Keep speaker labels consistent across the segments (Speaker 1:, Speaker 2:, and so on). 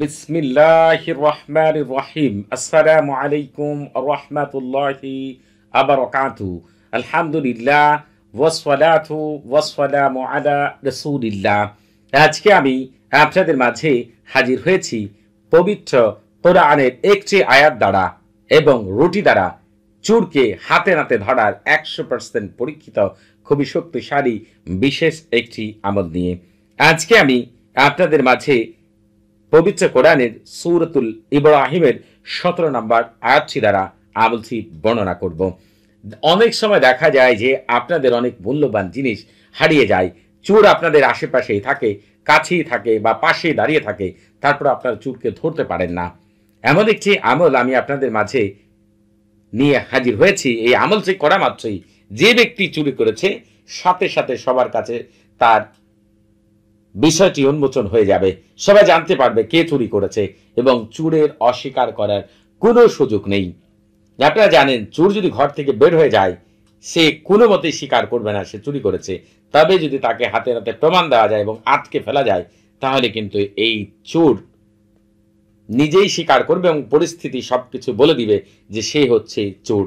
Speaker 1: বিসমিল্লাহ রহমান রহিম আসসালামু আলাইকুম রহমাতুল্লাহি আবরকাতু আলহামদুলিল্লাহ ওয়াসফালাতু ওয়াসফালামু আলা রসুলিল্লাহ আজকে আমি আপনাদের মাঝে হাজির হয়েছি পবিত্র কোরআনের একটি আয়াত দ্বারা এবং রুটি দ্বারা চুরকে হাতে নাতে ধরার একশো পার্সেন্ট পরীক্ষিত খুবই শক্তিশালী বিশেষ একটি আমল নিয়ে আজকে আমি আপনাদের মাঝে পবিত্র কোরআনের সৌরতুল ইব্রাহিমের সতেরো নম্বর আয়াতটি দ্বারা আবলসি বর্ণনা করব অনেক সময় দেখা যায় যে আপনাদের অনেক মূল্যবান জিনিস হারিয়ে যায় চোর আপনাদের আশেপাশেই থাকে কাছেই থাকে বা পাশেই দাঁড়িয়ে থাকে তারপর আপনার চোরকে ধরতে পারেন না এমন একটি আমল আমি আপনাদের মাঝে নিয়ে হাজির হয়েছি এই আমলটি করা মাত্রই যে ব্যক্তি চুরি করেছে সাথে সাথে সবার কাছে তার বিষয়টি উন্মোচন হয়ে যাবে সবাই জানতে পারবে কে চুরি করেছে এবং চুরের অস্বীকার করার কোনো সুযোগ নেই আপনারা জানেন চোর যদি ঘর থেকে বের হয়ে যায় সে কোনো মতেই স্বীকার করবে না সে চুরি করেছে তবে যদি তাকে হাতে হাতে প্রমাণ দেওয়া যায় এবং আটকে ফেলা যায় তাহলে কিন্তু এই চোর নিজেই স্বীকার করবে এবং পরিস্থিতি সব কিছু বলে দিবে যে সে হচ্ছে চোর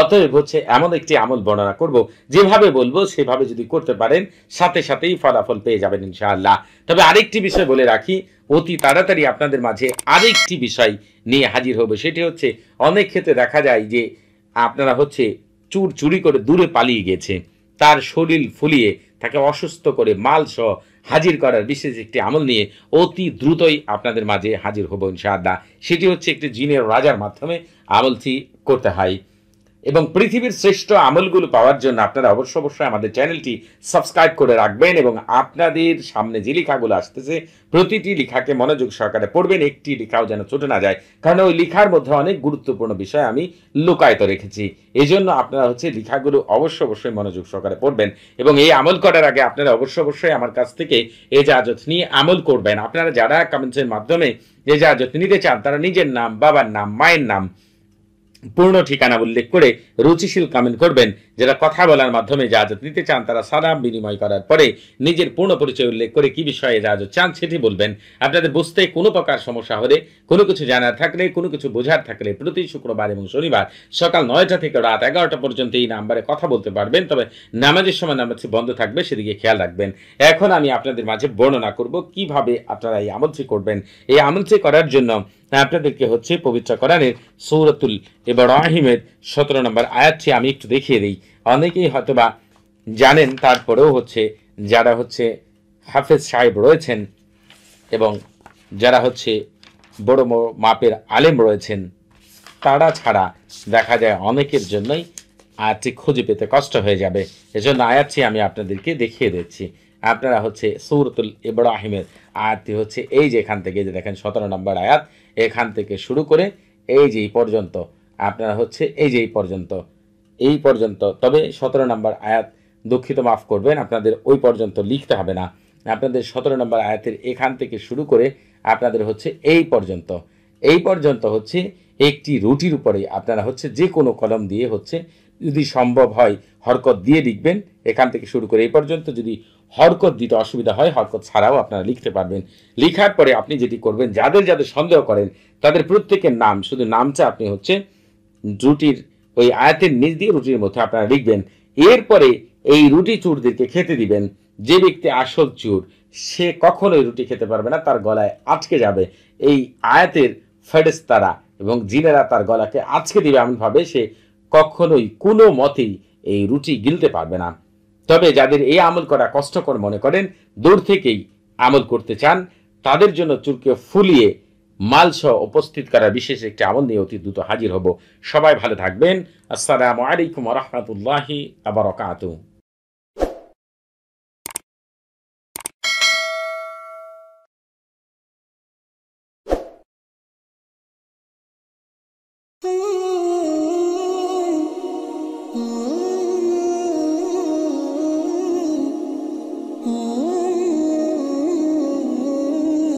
Speaker 1: অতএব হচ্ছে এমন একটি আমল বর্ণনা করব যেভাবে বলবো সেভাবে যদি করতে পারেন সাথে সাথেই ফলাফল পেয়ে যাবেন ইনশাআল্লাহ তবে আরেকটি বিষয় বলে রাখি অতি তাড়াতাড়ি আপনাদের মাঝে আরেকটি বিষয় নিয়ে হাজির হবে সেটি হচ্ছে অনেক ক্ষেত্রে দেখা যায় যে আপনারা হচ্ছে চুর চুরি করে দূরে পালিয়ে গেছে তার শরীর ফুলিয়ে তাকে অসুস্থ করে মাল সহ হাজির করার বিশেষ একটি আমল নিয়ে অতি দ্রুতই আপনাদের মাঝে হাজির হব ইনশাআল্লাহ সেটি হচ্ছে একটি জিনের রাজার মাধ্যমে আমলটি করতে হয় এবং পৃথিবীর শ্রেষ্ঠ আমলগুলো পাওয়ার জন্য আপনারা অবশ্য অবশ্যই আমাদের চ্যানেলটি সাবস্ক্রাইব করে রাখবেন এবং আপনাদের সামনে যে লেখাগুলো আসতেছে প্রতিটি লেখাকে মনোযোগ সহকারে পড়বেন একটি লেখাও যেন ছোট না যায় কারণ ওই লেখার মধ্যে অনেক গুরুত্বপূর্ণ বিষয় আমি লুকায়িত রেখেছি এই জন্য আপনারা হচ্ছে লেখাগুলো অবশ্য অবশ্যই মনোযোগ সহকারে পড়বেন এবং এই আমল করার আগে আপনারা অবশ্য অবশ্যই আমার কাছ থেকে এই যাজত নিয়ে আমল করবেন আপনারা যারা কমেন্টসের মাধ্যমে যে যাজত নিতে চান তারা নিজের নাম বাবার নাম মায়ের নাম পূর্ণ ঠিকানা উল্লেখ করে রুচিশীল কমেন্ট করবেন যারা কথা বলার মাধ্যমে ইজাজত নিতে চান তারা সালাম বিনিময় করার পরে নিজের পূর্ণ পরিচয় উল্লেখ করে কি বিষয়ে ইজাজত চান সেটি বলবেন আপনাদের বুঝতে কোনো প্রকার সমস্যা হলে কোনো কিছু জানার থাকলে কোনো কিছু বোঝার থাকলে প্রতি শুক্রবার এবং শনিবার সকাল নয়টা থেকে রাত এগারোটা পর্যন্ত এই নাম্বারে কথা বলতে পারবেন তবে নামাজের সময় নামাজ বন্ধ থাকবে সেদিকে খেয়াল রাখবেন এখন আমি আপনাদের মাঝে বর্ণনা করব কিভাবে আপনারা এই আমলটি করবেন এই আমলটি করার জন্য আপনাদেরকে হচ্ছে পবিত্র করানের সৌরতুল এবার রাহিমের সতেরো নম্বর আয়াতটি আমি একটু দেখিয়ে দিই অনেকেই হয়তোবা জানেন তারপরেও হচ্ছে যারা হচ্ছে হাফেজ সাহেব রয়েছেন এবং যারা হচ্ছে বড় মাপের আলেম রয়েছেন তারা ছাড়া দেখা যায় অনেকের জন্যই আয়াতটি খুঁজে পেতে কষ্ট হয়ে যাবে এজন্য আয়াতটি আমি আপনাদেরকে দেখিয়ে দিচ্ছি আপনারা হচ্ছে সৌরতুল ইব্রাহিমের আয়াতটি হচ্ছে এই যে এখান থেকে যে দেখেন সতেরো নম্বর আয়াত এখান থেকে শুরু করে এই যে পর্যন্ত আপনারা হচ্ছে এই যে পর্যন্ত এই পর্যন্ত তবে সতেরো নম্বর আয়াত দুঃখিত মাফ করবেন আপনাদের ওই পর্যন্ত লিখতে হবে না আপনাদের সতেরো নম্বর আয়াতের এখান থেকে শুরু করে আপনাদের হচ্ছে এই পর্যন্ত এই পর্যন্ত হচ্ছে একটি রুটির উপরে আপনারা হচ্ছে যে কোনো কলম দিয়ে হচ্ছে যদি সম্ভব হয় হরকত দিয়ে লিখবেন এখান থেকে শুরু করে এই পর্যন্ত যদি হরকত দিতে অসুবিধা হয় হরকত ছাড়াও আপনারা লিখতে পারবেন লিখার পরে আপনি যেটি করবেন যাদের যাদের সন্দেহ করেন তাদের প্রত্যেকের নাম শুধু নামটা আপনি হচ্ছে রুটির ওই আয়াতের নিচ দিয়ে রুটির মধ্যে আপনারা লিখবেন এরপরে এই রুটি চুরদেরকে খেতে দিবেন যে ব্যক্তি আসল চুর সে কখনোই রুটি খেতে পারবে না তার গলায় আটকে যাবে এই আয়াতের ফেডেস্তারা এবং জিনেরা তার গলাকে আজকে দিবে এমনভাবে সে কখনোই কোনো মতেই এই রুটি গিলতে পারবে না তবে যাদের এই আমল করা কষ্টকর মনে করেন দূর থেকেই আমল করতে চান তাদের জন্য চুরকে ফুলিয়ে মালসহ উপস্থিত করার বিশেষ একটি আমল নিয়ে অতি দ্রুত হাজির হব সবাই ভালো থাকবেন আসসালামু আলাইকুম রহমতুল্লাহি আবার